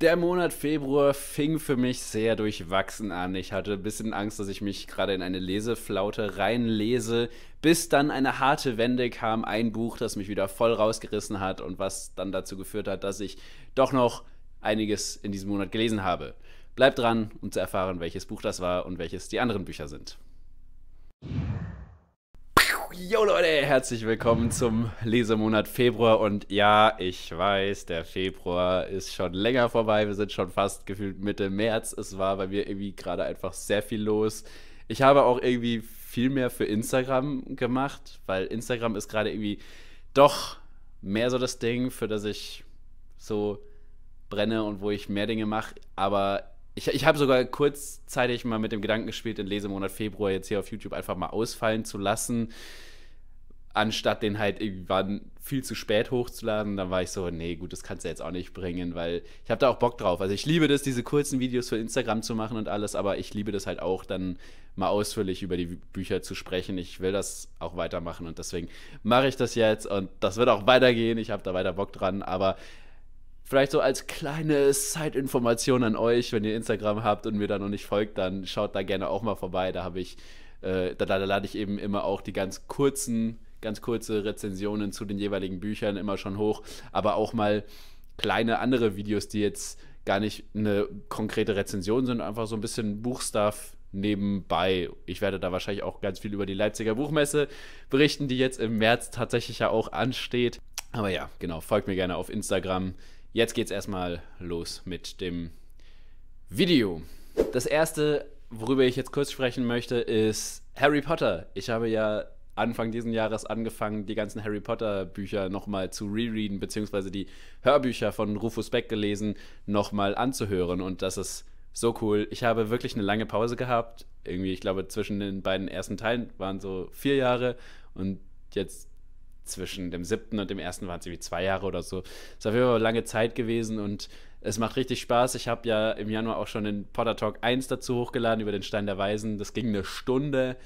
Der Monat Februar fing für mich sehr durchwachsen an. Ich hatte ein bisschen Angst, dass ich mich gerade in eine Leseflaute reinlese, bis dann eine harte Wende kam, ein Buch, das mich wieder voll rausgerissen hat und was dann dazu geführt hat, dass ich doch noch einiges in diesem Monat gelesen habe. Bleibt dran, um zu erfahren, welches Buch das war und welches die anderen Bücher sind. Yo Leute, herzlich willkommen zum Lesemonat Februar und ja, ich weiß, der Februar ist schon länger vorbei, wir sind schon fast gefühlt Mitte März, es war bei mir irgendwie gerade einfach sehr viel los. Ich habe auch irgendwie viel mehr für Instagram gemacht, weil Instagram ist gerade irgendwie doch mehr so das Ding, für das ich so brenne und wo ich mehr Dinge mache, aber ich, ich habe sogar kurzzeitig mal mit dem Gedanken gespielt, den Lesemonat Februar jetzt hier auf YouTube einfach mal ausfallen zu lassen anstatt den halt irgendwann viel zu spät hochzuladen. Dann war ich so, nee, gut, das kannst du jetzt auch nicht bringen, weil ich habe da auch Bock drauf. Also ich liebe das, diese kurzen Videos für Instagram zu machen und alles, aber ich liebe das halt auch, dann mal ausführlich über die Bücher zu sprechen. Ich will das auch weitermachen und deswegen mache ich das jetzt und das wird auch weitergehen. Ich habe da weiter Bock dran, aber vielleicht so als kleine Side-Information an euch, wenn ihr Instagram habt und mir da noch nicht folgt, dann schaut da gerne auch mal vorbei. Da habe ich, äh, da, da, da lade ich eben immer auch die ganz kurzen ganz kurze Rezensionen zu den jeweiligen Büchern immer schon hoch, aber auch mal kleine andere Videos, die jetzt gar nicht eine konkrete Rezension sind, einfach so ein bisschen Buchstuff nebenbei. Ich werde da wahrscheinlich auch ganz viel über die Leipziger Buchmesse berichten, die jetzt im März tatsächlich ja auch ansteht. Aber ja, genau, folgt mir gerne auf Instagram. Jetzt geht's erstmal los mit dem Video. Das erste, worüber ich jetzt kurz sprechen möchte, ist Harry Potter. Ich habe ja Anfang dieses Jahres angefangen, die ganzen Harry Potter Bücher nochmal zu rereaden, beziehungsweise die Hörbücher von Rufus Beck gelesen, nochmal anzuhören. Und das ist so cool. Ich habe wirklich eine lange Pause gehabt. Irgendwie, ich glaube, zwischen den beiden ersten Teilen waren so vier Jahre und jetzt zwischen dem siebten und dem ersten waren es irgendwie zwei Jahre oder so. Es ist auf jeden Fall eine lange Zeit gewesen und es macht richtig Spaß. Ich habe ja im Januar auch schon den Potter Talk 1 dazu hochgeladen über den Stein der Weisen. Das ging eine Stunde.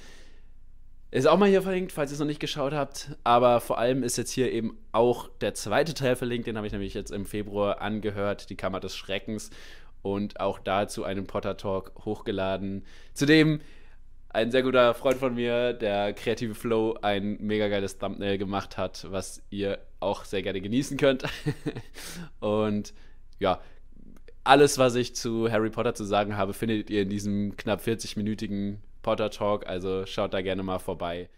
Ist auch mal hier verlinkt, falls ihr es noch nicht geschaut habt. Aber vor allem ist jetzt hier eben auch der zweite Teil verlinkt. Den habe ich nämlich jetzt im Februar angehört, die Kammer des Schreckens. Und auch dazu einen Potter Talk hochgeladen. Zudem ein sehr guter Freund von mir, der kreative Flow, ein mega geiles Thumbnail gemacht hat, was ihr auch sehr gerne genießen könnt. Und ja, alles, was ich zu Harry Potter zu sagen habe, findet ihr in diesem knapp 40-minütigen Potter Talk, also schaut da gerne mal vorbei.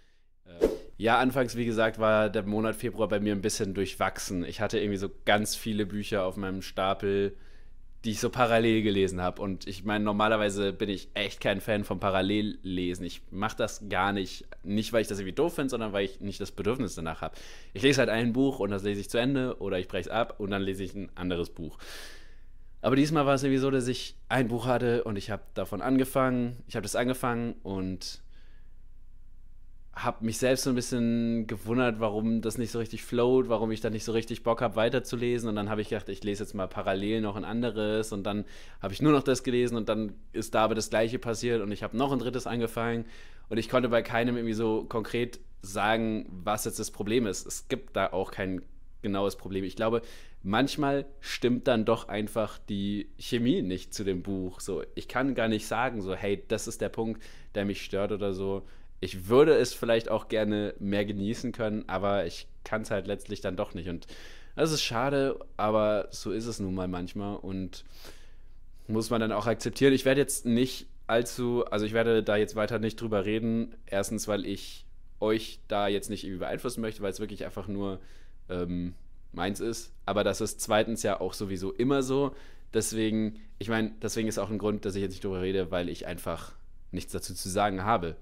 Äh, ja, anfangs, wie gesagt, war der Monat Februar bei mir ein bisschen durchwachsen. Ich hatte irgendwie so ganz viele Bücher auf meinem Stapel, die ich so parallel gelesen habe. Und ich meine, normalerweise bin ich echt kein Fan vom Parallellesen. Ich mache das gar nicht. Nicht, weil ich das irgendwie doof finde, sondern weil ich nicht das Bedürfnis danach habe. Ich lese halt ein Buch und das lese ich zu Ende oder ich breche es ab und dann lese ich ein anderes Buch. Aber diesmal war es irgendwie so, dass ich ein Buch hatte und ich habe davon angefangen. Ich habe das angefangen und habe mich selbst so ein bisschen gewundert, warum das nicht so richtig float, warum ich da nicht so richtig Bock habe, weiterzulesen. Und dann habe ich gedacht, ich lese jetzt mal parallel noch ein anderes. Und dann habe ich nur noch das gelesen und dann ist da aber das Gleiche passiert. Und ich habe noch ein drittes angefangen. Und ich konnte bei keinem irgendwie so konkret sagen, was jetzt das Problem ist. Es gibt da auch keinen genau das Problem. Ich glaube, manchmal stimmt dann doch einfach die Chemie nicht zu dem Buch. So, ich kann gar nicht sagen, so, hey, das ist der Punkt, der mich stört oder so. Ich würde es vielleicht auch gerne mehr genießen können, aber ich kann es halt letztlich dann doch nicht. Und das ist schade, aber so ist es nun mal manchmal und muss man dann auch akzeptieren. Ich werde jetzt nicht allzu, also ich werde da jetzt weiter nicht drüber reden. Erstens, weil ich euch da jetzt nicht irgendwie beeinflussen möchte, weil es wirklich einfach nur ähm, meins ist. Aber das ist zweitens ja auch sowieso immer so. Deswegen, ich meine, deswegen ist auch ein Grund, dass ich jetzt nicht drüber rede, weil ich einfach nichts dazu zu sagen habe.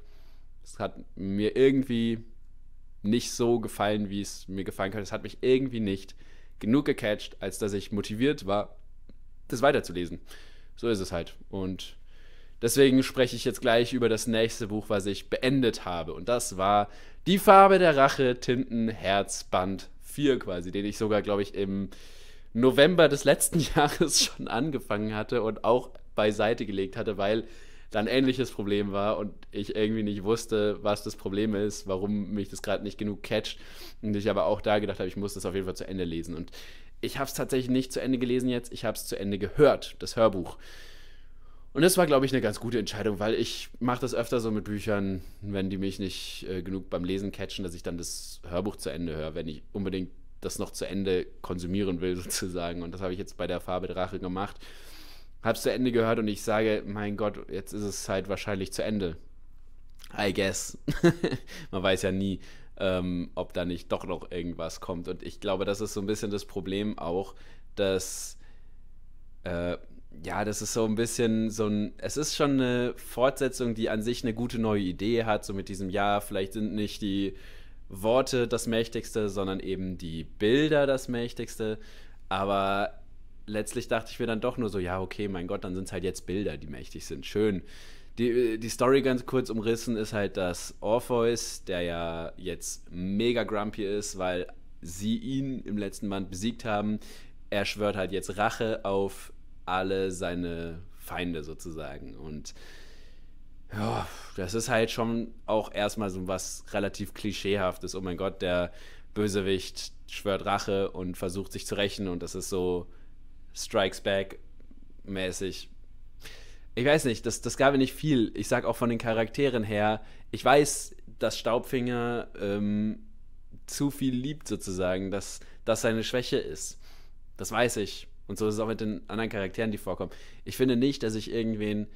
Es hat mir irgendwie nicht so gefallen, wie es mir gefallen könnte. Es hat mich irgendwie nicht genug gecatcht, als dass ich motiviert war, das weiterzulesen. So ist es halt. Und deswegen spreche ich jetzt gleich über das nächste Buch, was ich beendet habe. Und das war Die Farbe der Rache, Tinten, Herz, Band 4 quasi, den ich sogar, glaube ich, im November des letzten Jahres schon angefangen hatte und auch beiseite gelegt hatte, weil da ein ähnliches Problem war und ich irgendwie nicht wusste, was das Problem ist, warum mich das gerade nicht genug catcht. Und ich aber auch da gedacht habe, ich muss das auf jeden Fall zu Ende lesen. Und ich habe es tatsächlich nicht zu Ende gelesen jetzt, ich habe es zu Ende gehört, das Hörbuch. Und das war, glaube ich, eine ganz gute Entscheidung, weil ich mache das öfter so mit Büchern, wenn die mich nicht äh, genug beim Lesen catchen, dass ich dann das Hörbuch zu Ende höre, wenn ich unbedingt das noch zu Ende konsumieren will, sozusagen. Und das habe ich jetzt bei der Farbe Drache gemacht. Habe es zu Ende gehört und ich sage, mein Gott, jetzt ist es halt wahrscheinlich zu Ende. I guess. Man weiß ja nie, ähm, ob da nicht doch noch irgendwas kommt. Und ich glaube, das ist so ein bisschen das Problem auch, dass äh, ja, das ist so ein bisschen so ein. Es ist schon eine Fortsetzung, die an sich eine gute neue Idee hat, so mit diesem Ja, Vielleicht sind nicht die Worte das Mächtigste, sondern eben die Bilder das Mächtigste. Aber letztlich dachte ich mir dann doch nur so: Ja, okay, mein Gott, dann sind es halt jetzt Bilder, die mächtig sind. Schön. Die, äh, die Story ganz kurz umrissen ist halt, dass Orpheus, der ja jetzt mega grumpy ist, weil sie ihn im letzten Band besiegt haben, er schwört halt jetzt Rache auf alle seine Feinde sozusagen. Und ja, das ist halt schon auch erstmal so was relativ klischeehaftes. Oh mein Gott, der Bösewicht schwört Rache und versucht sich zu rächen und das ist so Strikes Back mäßig. Ich weiß nicht, das, das gab mir nicht viel. Ich sag auch von den Charakteren her, ich weiß, dass Staubfinger ähm, zu viel liebt sozusagen, dass das seine Schwäche ist. Das weiß ich. Und so ist es auch mit den anderen Charakteren, die vorkommen. Ich finde nicht, dass ich irgendwen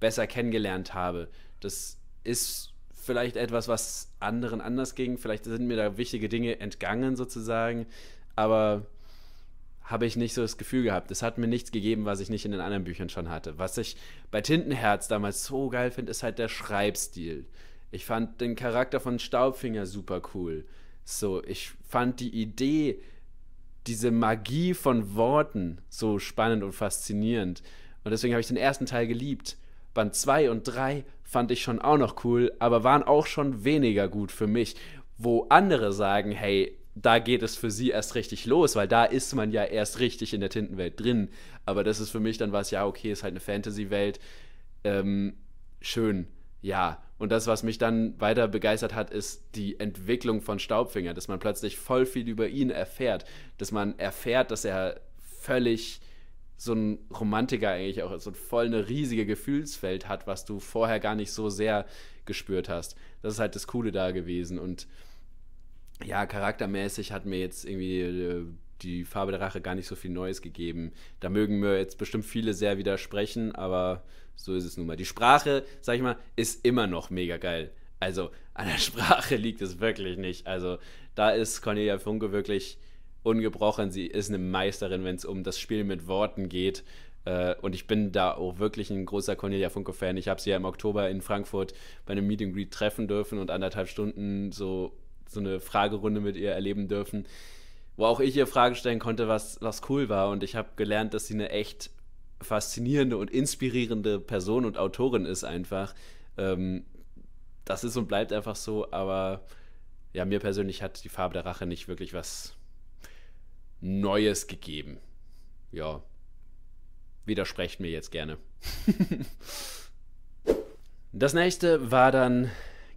besser kennengelernt habe. Das ist vielleicht etwas, was anderen anders ging. Vielleicht sind mir da wichtige Dinge entgangen sozusagen. Aber habe ich nicht so das Gefühl gehabt. Es hat mir nichts gegeben, was ich nicht in den anderen Büchern schon hatte. Was ich bei Tintenherz damals so geil finde, ist halt der Schreibstil. Ich fand den Charakter von Staubfinger super cool. So, ich fand die Idee diese Magie von Worten so spannend und faszinierend. Und deswegen habe ich den ersten Teil geliebt. Band 2 und 3 fand ich schon auch noch cool, aber waren auch schon weniger gut für mich. Wo andere sagen, hey, da geht es für sie erst richtig los, weil da ist man ja erst richtig in der Tintenwelt drin. Aber das ist für mich dann was, ja, okay, ist halt eine Fantasy-Welt. Ähm, schön, ja. Und das, was mich dann weiter begeistert hat, ist die Entwicklung von Staubfinger, dass man plötzlich voll viel über ihn erfährt, dass man erfährt, dass er völlig so ein Romantiker eigentlich auch ist und voll eine riesige Gefühlsfeld hat, was du vorher gar nicht so sehr gespürt hast. Das ist halt das Coole da gewesen und ja, charaktermäßig hat mir jetzt irgendwie äh, die Farbe der Rache gar nicht so viel Neues gegeben. Da mögen mir jetzt bestimmt viele sehr widersprechen, aber so ist es nun mal. Die Sprache, sag ich mal, ist immer noch mega geil. Also an der Sprache liegt es wirklich nicht. Also da ist Cornelia Funke wirklich ungebrochen. Sie ist eine Meisterin, wenn es um das Spiel mit Worten geht. Äh, und ich bin da auch wirklich ein großer Cornelia Funke-Fan. Ich habe sie ja im Oktober in Frankfurt bei einem Meet and Greet treffen dürfen und anderthalb Stunden so, so eine Fragerunde mit ihr erleben dürfen wo auch ich ihr Fragen stellen konnte, was, was cool war. Und ich habe gelernt, dass sie eine echt faszinierende und inspirierende Person und Autorin ist einfach. Ähm, das ist und bleibt einfach so, aber ja, mir persönlich hat die Farbe der Rache nicht wirklich was Neues gegeben. Ja. Widersprecht mir jetzt gerne. das nächste war dann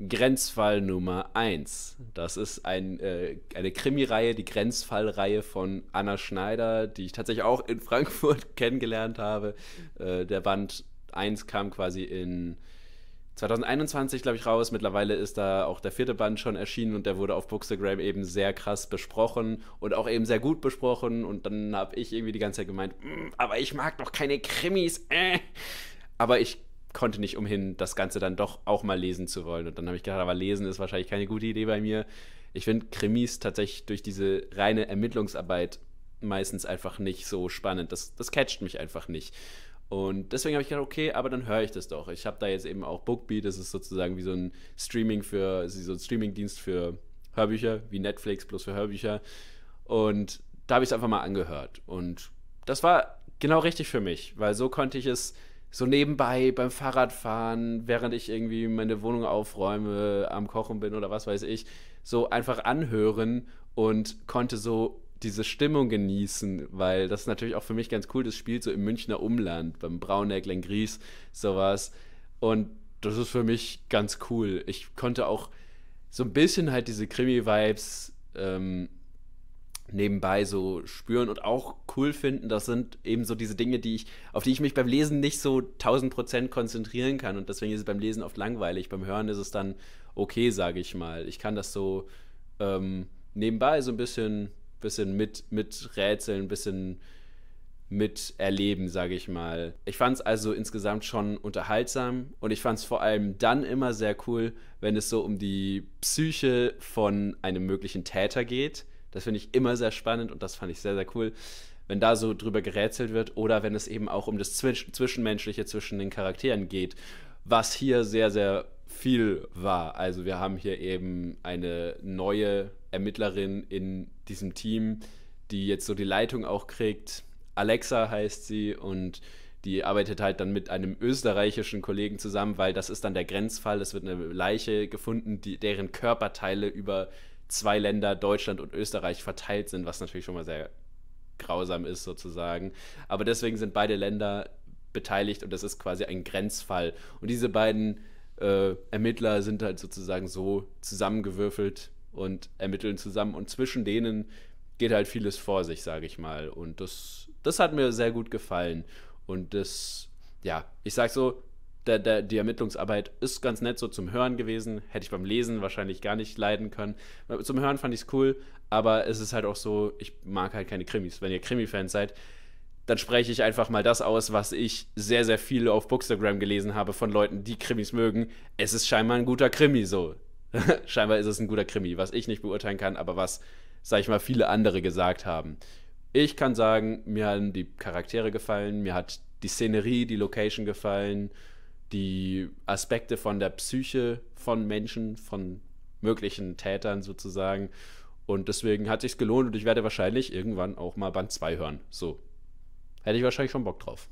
Grenzfall Nummer 1. Das ist ein, äh, eine Krimireihe, die Grenzfallreihe von Anna Schneider, die ich tatsächlich auch in Frankfurt kennengelernt habe. Äh, der Band 1 kam quasi in 2021, glaube ich, raus. Mittlerweile ist da auch der vierte Band schon erschienen und der wurde auf Bookstagram eben sehr krass besprochen und auch eben sehr gut besprochen. Und dann habe ich irgendwie die ganze Zeit gemeint, mm, aber ich mag doch keine Krimis. Äh. Aber ich konnte nicht umhin, das Ganze dann doch auch mal lesen zu wollen. Und dann habe ich gedacht, aber lesen ist wahrscheinlich keine gute Idee bei mir. Ich finde Krimis tatsächlich durch diese reine Ermittlungsarbeit meistens einfach nicht so spannend. Das, das catcht mich einfach nicht. Und deswegen habe ich gedacht, okay, aber dann höre ich das doch. Ich habe da jetzt eben auch Bookbeat, das ist sozusagen wie so ein Streaming für, so ein Streamingdienst für Hörbücher, wie Netflix, bloß für Hörbücher. Und da habe ich es einfach mal angehört. Und das war genau richtig für mich, weil so konnte ich es so nebenbei beim Fahrradfahren, während ich irgendwie meine Wohnung aufräume, am Kochen bin oder was weiß ich, so einfach anhören und konnte so diese Stimmung genießen, weil das ist natürlich auch für mich ganz cool, das spielt so im Münchner Umland, beim Brauneck, Lengries, sowas. Und das ist für mich ganz cool. Ich konnte auch so ein bisschen halt diese Krimi-Vibes ähm, nebenbei so spüren und auch cool finden. Das sind eben so diese Dinge, die ich, auf die ich mich beim Lesen nicht so 1000 Prozent konzentrieren kann. Und deswegen ist es beim Lesen oft langweilig. Beim Hören ist es dann okay, sage ich mal. Ich kann das so ähm, nebenbei so ein bisschen, bisschen mit, mit rätseln, ein bisschen miterleben, sage ich mal. Ich fand es also insgesamt schon unterhaltsam und ich fand es vor allem dann immer sehr cool, wenn es so um die Psyche von einem möglichen Täter geht das finde ich immer sehr spannend und das fand ich sehr, sehr cool, wenn da so drüber gerätselt wird oder wenn es eben auch um das Zwisch Zwischenmenschliche zwischen den Charakteren geht, was hier sehr, sehr viel war. Also wir haben hier eben eine neue Ermittlerin in diesem Team, die jetzt so die Leitung auch kriegt. Alexa heißt sie und die arbeitet halt dann mit einem österreichischen Kollegen zusammen, weil das ist dann der Grenzfall. Es wird eine Leiche gefunden, die, deren Körperteile über zwei Länder, Deutschland und Österreich, verteilt sind, was natürlich schon mal sehr grausam ist sozusagen. Aber deswegen sind beide Länder beteiligt und das ist quasi ein Grenzfall. Und diese beiden äh, Ermittler sind halt sozusagen so zusammengewürfelt und ermitteln zusammen. Und zwischen denen geht halt vieles vor sich, sage ich mal. Und das, das hat mir sehr gut gefallen. Und das, ja, ich sag so, der, der, die Ermittlungsarbeit ist ganz nett so zum Hören gewesen. Hätte ich beim Lesen wahrscheinlich gar nicht leiden können. Zum Hören fand ich es cool, aber es ist halt auch so, ich mag halt keine Krimis. Wenn ihr Krimi-Fans seid, dann spreche ich einfach mal das aus, was ich sehr, sehr viel auf Bookstagram gelesen habe von Leuten, die Krimis mögen. Es ist scheinbar ein guter Krimi so. scheinbar ist es ein guter Krimi, was ich nicht beurteilen kann, aber was, sag ich mal, viele andere gesagt haben. Ich kann sagen, mir haben die Charaktere gefallen, mir hat die Szenerie, die Location gefallen, die Aspekte von der Psyche von Menschen, von möglichen Tätern sozusagen. Und deswegen hat sich gelohnt und ich werde wahrscheinlich irgendwann auch mal Band 2 hören. So. Hätte ich wahrscheinlich schon Bock drauf.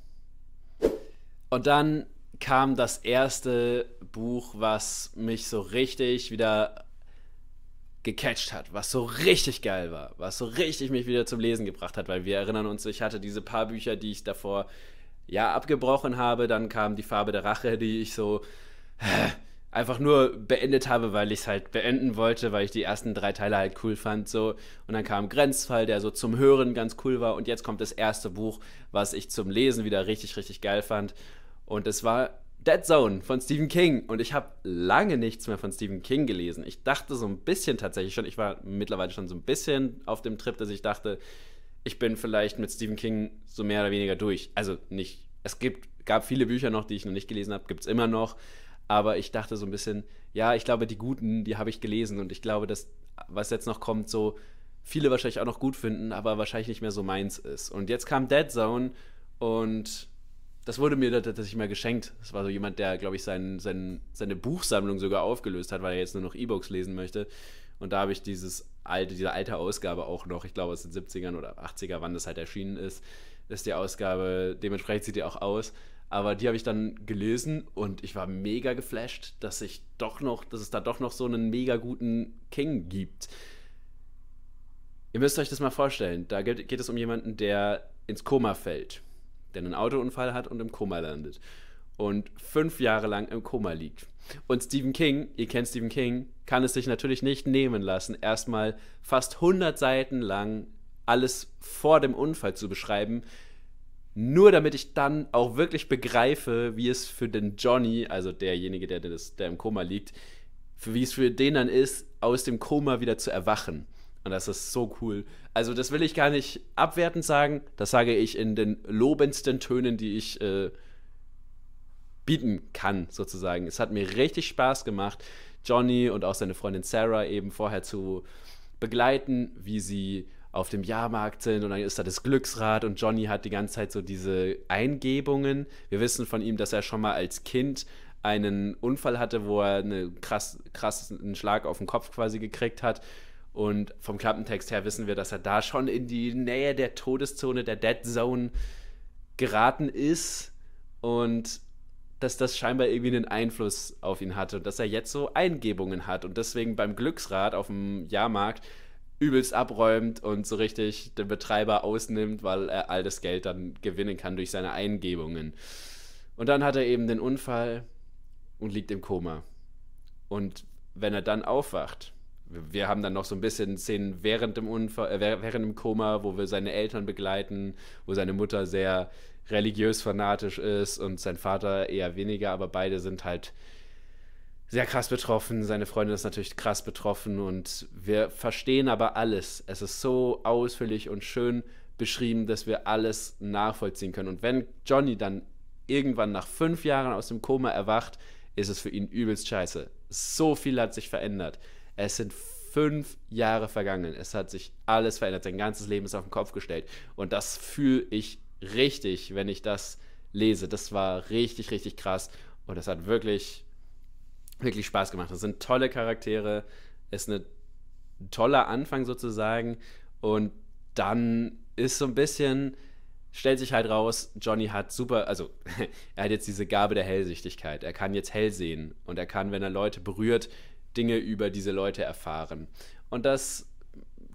Und dann kam das erste Buch, was mich so richtig wieder gecatcht hat, was so richtig geil war, was so richtig mich wieder zum Lesen gebracht hat, weil wir erinnern uns, ich hatte diese paar Bücher, die ich davor ja, abgebrochen habe. Dann kam die Farbe der Rache, die ich so einfach nur beendet habe, weil ich es halt beenden wollte, weil ich die ersten drei Teile halt cool fand. So. Und dann kam Grenzfall, der so zum Hören ganz cool war. Und jetzt kommt das erste Buch, was ich zum Lesen wieder richtig, richtig geil fand. Und es war Dead Zone von Stephen King. Und ich habe lange nichts mehr von Stephen King gelesen. Ich dachte so ein bisschen tatsächlich schon, ich war mittlerweile schon so ein bisschen auf dem Trip, dass ich dachte, ich bin vielleicht mit Stephen King so mehr oder weniger durch. Also nicht, es gibt, gab viele Bücher noch, die ich noch nicht gelesen habe, gibt es immer noch. Aber ich dachte so ein bisschen, ja, ich glaube, die guten, die habe ich gelesen und ich glaube, dass, was jetzt noch kommt, so viele wahrscheinlich auch noch gut finden, aber wahrscheinlich nicht mehr so meins ist. Und jetzt kam Dead Zone und das wurde mir tatsächlich mal geschenkt. Das war so jemand, der, glaube ich, sein, sein, seine Buchsammlung sogar aufgelöst hat, weil er jetzt nur noch E-Books lesen möchte. Und da habe ich dieses alte, diese alte Ausgabe auch noch, ich glaube aus den 70ern oder 80er, wann das halt erschienen ist, ist die Ausgabe, dementsprechend sieht die auch aus. Aber die habe ich dann gelesen und ich war mega geflasht, dass ich doch noch, dass es da doch noch so einen mega guten King gibt. Ihr müsst euch das mal vorstellen. Da geht, geht es um jemanden, der ins Koma fällt, der einen Autounfall hat und im Koma landet und fünf Jahre lang im Koma liegt. Und Stephen King, ihr kennt Stephen King, kann es sich natürlich nicht nehmen lassen, erstmal fast 100 Seiten lang alles vor dem Unfall zu beschreiben, nur damit ich dann auch wirklich begreife, wie es für den Johnny, also derjenige, der, der im Koma liegt, wie es für den dann ist, aus dem Koma wieder zu erwachen. Und das ist so cool. Also das will ich gar nicht abwertend sagen, das sage ich in den lobendsten Tönen, die ich... Äh, bieten kann, sozusagen. Es hat mir richtig Spaß gemacht, Johnny und auch seine Freundin Sarah eben vorher zu begleiten, wie sie auf dem Jahrmarkt sind und dann ist da das Glücksrad und Johnny hat die ganze Zeit so diese Eingebungen. Wir wissen von ihm, dass er schon mal als Kind einen Unfall hatte, wo er einen krass, krassen Schlag auf den Kopf quasi gekriegt hat. Und vom Klappentext her wissen wir, dass er da schon in die Nähe der Todeszone, der Dead Zone geraten ist. Und dass das scheinbar irgendwie einen Einfluss auf ihn hatte und dass er jetzt so Eingebungen hat und deswegen beim Glücksrad auf dem Jahrmarkt übelst abräumt und so richtig den Betreiber ausnimmt, weil er all das Geld dann gewinnen kann durch seine Eingebungen. Und dann hat er eben den Unfall und liegt im Koma. Und wenn er dann aufwacht, wir haben dann noch so ein bisschen Szenen während dem Unfall, äh, während dem Koma, wo wir seine Eltern begleiten, wo seine Mutter sehr religiös fanatisch ist und sein Vater eher weniger, aber beide sind halt sehr krass betroffen. Seine Freundin ist natürlich krass betroffen und wir verstehen aber alles. Es ist so ausführlich und schön beschrieben, dass wir alles nachvollziehen können. Und wenn Johnny dann irgendwann nach fünf Jahren aus dem Koma erwacht, ist es für ihn übelst scheiße. So viel hat sich verändert. Es sind fünf Jahre vergangen. Es hat sich alles verändert. Sein ganzes Leben ist auf den Kopf gestellt. Und das fühle ich richtig, wenn ich das lese. Das war richtig, richtig krass. Und das hat wirklich, wirklich Spaß gemacht. Das sind tolle Charaktere. ist ein toller Anfang sozusagen. Und dann ist so ein bisschen, stellt sich halt raus, Johnny hat super, also er hat jetzt diese Gabe der Hellsichtigkeit. Er kann jetzt hell sehen und er kann, wenn er Leute berührt, Dinge über diese Leute erfahren. Und das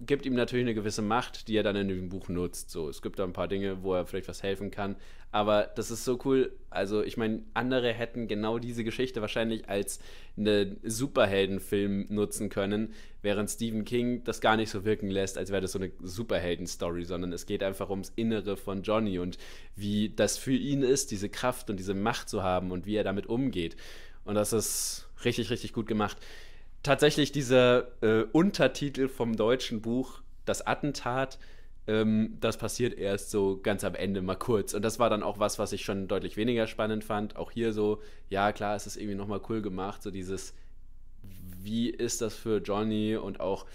gibt ihm natürlich eine gewisse Macht, die er dann in dem Buch nutzt. So, es gibt da ein paar Dinge, wo er vielleicht was helfen kann. Aber das ist so cool. Also, ich meine, andere hätten genau diese Geschichte wahrscheinlich als einen Superheldenfilm nutzen können, während Stephen King das gar nicht so wirken lässt, als wäre das so eine Superhelden-Story, sondern es geht einfach ums Innere von Johnny und wie das für ihn ist, diese Kraft und diese Macht zu haben und wie er damit umgeht. Und das ist richtig, richtig gut gemacht tatsächlich dieser äh, Untertitel vom deutschen Buch, das Attentat, ähm, das passiert erst so ganz am Ende mal kurz. Und das war dann auch was, was ich schon deutlich weniger spannend fand. Auch hier so, ja, klar, es ist irgendwie nochmal cool gemacht, so dieses, wie ist das für Johnny und auch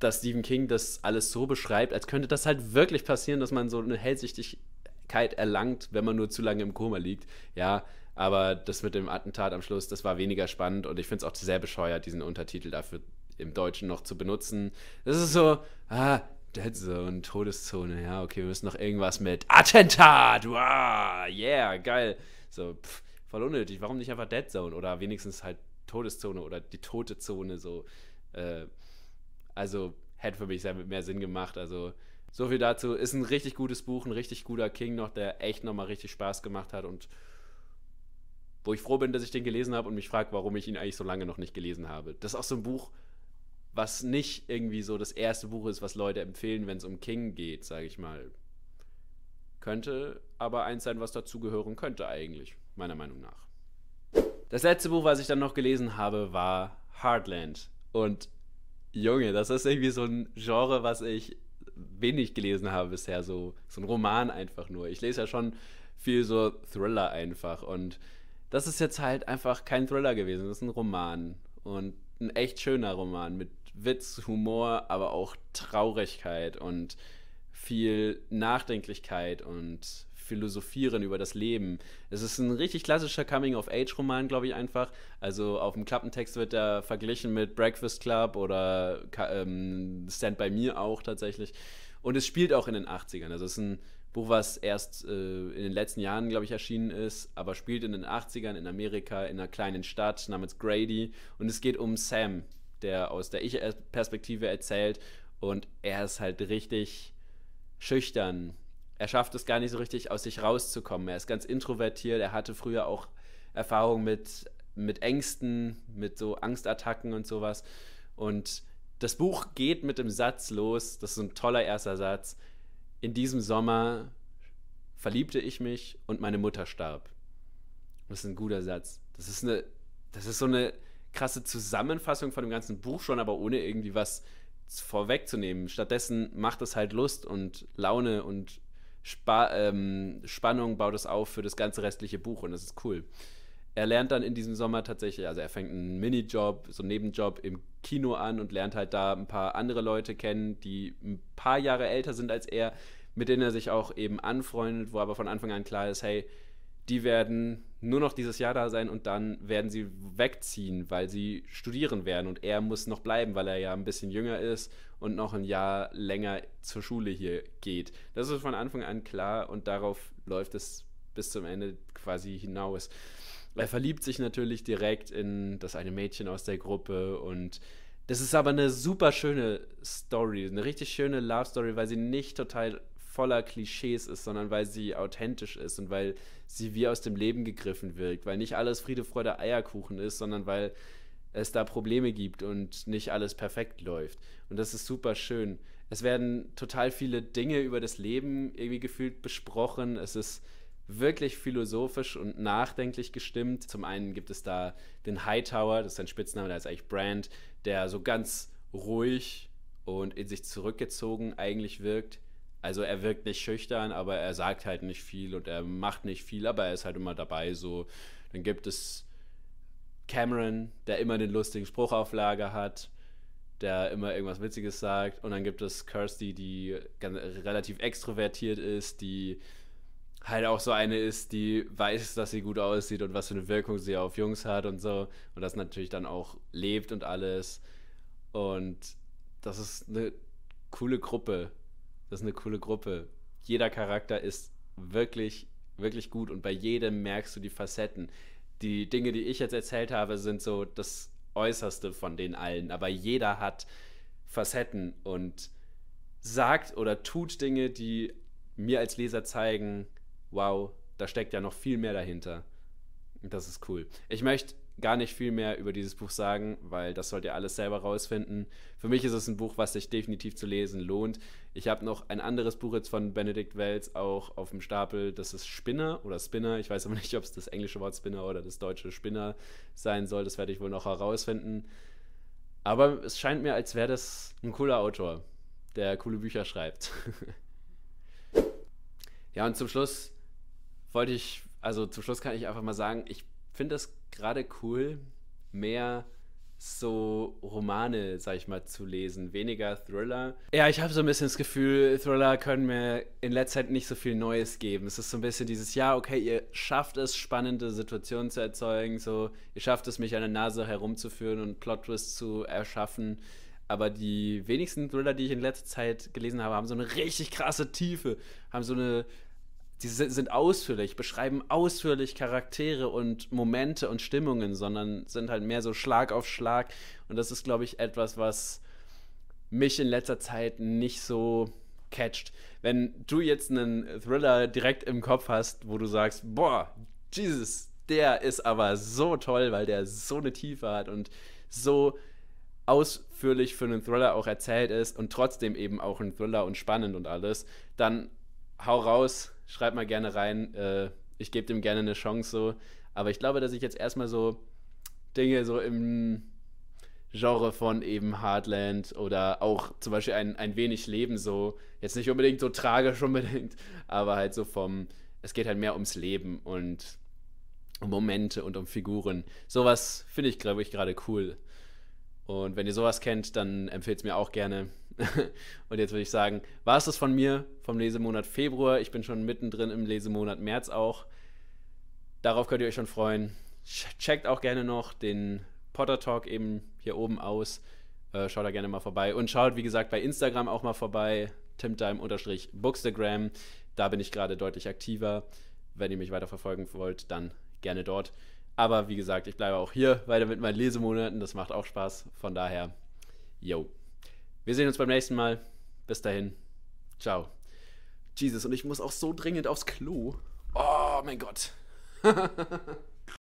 dass Stephen King das alles so beschreibt, als könnte das halt wirklich passieren, dass man so eine Hellsichtigkeit erlangt, wenn man nur zu lange im Koma liegt. Ja, aber das mit dem Attentat am Schluss, das war weniger spannend und ich finde es auch sehr bescheuert, diesen Untertitel dafür im Deutschen noch zu benutzen. Das ist so, ah, Dead Zone, Todeszone, ja, okay, wir müssen noch irgendwas mit Attentat, wow, yeah, geil. So, pff, voll unnötig, warum nicht einfach Dead Zone oder wenigstens halt Todeszone oder die tote Zone, so. Äh, also, hätte für mich sehr mehr Sinn gemacht, also. So viel dazu. Ist ein richtig gutes Buch, ein richtig guter King noch, der echt nochmal richtig Spaß gemacht hat und wo ich froh bin, dass ich den gelesen habe und mich frage, warum ich ihn eigentlich so lange noch nicht gelesen habe. Das ist auch so ein Buch, was nicht irgendwie so das erste Buch ist, was Leute empfehlen, wenn es um King geht, sage ich mal. Könnte aber eins sein, was dazugehören könnte eigentlich, meiner Meinung nach. Das letzte Buch, was ich dann noch gelesen habe, war Heartland. Und Junge, das ist irgendwie so ein Genre, was ich wenig gelesen habe bisher, so, so ein Roman einfach nur. Ich lese ja schon viel so Thriller einfach und das ist jetzt halt einfach kein Thriller gewesen, das ist ein Roman. Und ein echt schöner Roman mit Witz, Humor, aber auch Traurigkeit und viel Nachdenklichkeit und Philosophieren über das Leben. Es ist ein richtig klassischer Coming-of-Age-Roman, glaube ich einfach. Also auf dem Klappentext wird er verglichen mit Breakfast Club oder ähm, Stand By Me auch tatsächlich. Und es spielt auch in den 80ern. Also es ist ein Buch, was erst äh, in den letzten Jahren, glaube ich, erschienen ist, aber spielt in den 80ern in Amerika in einer kleinen Stadt namens Grady. Und es geht um Sam, der aus der Ich-Perspektive erzählt. Und er ist halt richtig schüchtern. Er schafft es gar nicht so richtig, aus sich rauszukommen. Er ist ganz introvertiert. Er hatte früher auch Erfahrungen mit, mit Ängsten, mit so Angstattacken und sowas. Und das Buch geht mit dem Satz los. Das ist ein toller erster Satz in diesem Sommer verliebte ich mich und meine Mutter starb. Das ist ein guter Satz. Das ist eine, das ist so eine krasse Zusammenfassung von dem ganzen Buch schon, aber ohne irgendwie was vorwegzunehmen. Stattdessen macht es halt Lust und Laune und Spa ähm, Spannung, baut es auf für das ganze restliche Buch und das ist cool er lernt dann in diesem Sommer tatsächlich, also er fängt einen Minijob, so einen Nebenjob im Kino an und lernt halt da ein paar andere Leute kennen, die ein paar Jahre älter sind als er, mit denen er sich auch eben anfreundet, wo aber von Anfang an klar ist, hey, die werden nur noch dieses Jahr da sein und dann werden sie wegziehen, weil sie studieren werden und er muss noch bleiben, weil er ja ein bisschen jünger ist und noch ein Jahr länger zur Schule hier geht. Das ist von Anfang an klar und darauf läuft es bis zum Ende quasi hinaus. Weil er verliebt sich natürlich direkt in das eine Mädchen aus der Gruppe und das ist aber eine super schöne Story, eine richtig schöne Love Story, weil sie nicht total voller Klischees ist, sondern weil sie authentisch ist und weil sie wie aus dem Leben gegriffen wirkt, weil nicht alles Friede, Freude, Eierkuchen ist, sondern weil es da Probleme gibt und nicht alles perfekt läuft. Und das ist super schön. Es werden total viele Dinge über das Leben irgendwie gefühlt besprochen. Es ist wirklich philosophisch und nachdenklich gestimmt. Zum einen gibt es da den Hightower, das ist sein Spitzname, der ist eigentlich Brand, der so ganz ruhig und in sich zurückgezogen eigentlich wirkt. Also er wirkt nicht schüchtern, aber er sagt halt nicht viel und er macht nicht viel, aber er ist halt immer dabei so. Dann gibt es Cameron, der immer den lustigen Spruch auf Lager hat, der immer irgendwas Witziges sagt. Und dann gibt es Kirsty, die relativ extrovertiert ist, die halt auch so eine ist, die weiß, dass sie gut aussieht und was für eine Wirkung sie auf Jungs hat und so. Und das natürlich dann auch lebt und alles. Und das ist eine coole Gruppe. Das ist eine coole Gruppe. Jeder Charakter ist wirklich, wirklich gut und bei jedem merkst du die Facetten. Die Dinge, die ich jetzt erzählt habe, sind so das Äußerste von den allen. Aber jeder hat Facetten und sagt oder tut Dinge, die mir als Leser zeigen, wow, da steckt ja noch viel mehr dahinter. Das ist cool. Ich möchte gar nicht viel mehr über dieses Buch sagen, weil das sollt ihr alles selber rausfinden. Für mich ist es ein Buch, was sich definitiv zu lesen lohnt. Ich habe noch ein anderes Buch jetzt von Benedikt Wells auch auf dem Stapel. Das ist Spinner oder Spinner. Ich weiß aber nicht, ob es das englische Wort Spinner oder das deutsche Spinner sein soll. Das werde ich wohl noch herausfinden. Aber es scheint mir, als wäre das ein cooler Autor, der coole Bücher schreibt. ja, und zum Schluss wollte ich, also zum Schluss kann ich einfach mal sagen, ich finde es gerade cool, mehr so Romane, sag ich mal, zu lesen, weniger Thriller. Ja, ich habe so ein bisschen das Gefühl, Thriller können mir in letzter Zeit nicht so viel Neues geben. Es ist so ein bisschen dieses, ja, okay, ihr schafft es, spannende Situationen zu erzeugen, so, ihr schafft es, mich an der Nase herumzuführen und Plot-Twists zu erschaffen. Aber die wenigsten Thriller, die ich in letzter Zeit gelesen habe, haben so eine richtig krasse Tiefe, haben so eine die sind ausführlich, beschreiben ausführlich Charaktere und Momente und Stimmungen, sondern sind halt mehr so Schlag auf Schlag. Und das ist, glaube ich, etwas, was mich in letzter Zeit nicht so catcht. Wenn du jetzt einen Thriller direkt im Kopf hast, wo du sagst, boah, Jesus, der ist aber so toll, weil der so eine Tiefe hat und so ausführlich für einen Thriller auch erzählt ist und trotzdem eben auch ein Thriller und spannend und alles, dann hau raus, schreibt mal gerne rein. Äh, ich gebe dem gerne eine Chance so. Aber ich glaube, dass ich jetzt erstmal so Dinge so im Genre von eben Heartland oder auch zum Beispiel ein, ein wenig Leben so, jetzt nicht unbedingt so tragisch unbedingt, aber halt so vom, es geht halt mehr ums Leben und um Momente und um Figuren. Sowas finde ich, glaube ich, gerade cool. Und wenn ihr sowas kennt, dann empfehlt es mir auch gerne. und jetzt würde ich sagen, war es das von mir vom Lesemonat Februar. Ich bin schon mittendrin im Lesemonat März auch. Darauf könnt ihr euch schon freuen. Checkt auch gerne noch den Potter Talk eben hier oben aus. Äh, schaut da gerne mal vorbei. Und schaut, wie gesagt, bei Instagram auch mal vorbei. timtime-bookstagram. Da bin ich gerade deutlich aktiver. Wenn ihr mich weiter verfolgen wollt, dann gerne dort. Aber wie gesagt, ich bleibe auch hier weiter mit meinen Lesemonaten. Das macht auch Spaß. Von daher, yo. Wir sehen uns beim nächsten Mal. Bis dahin. Ciao. Jesus, und ich muss auch so dringend aufs Klo. Oh mein Gott.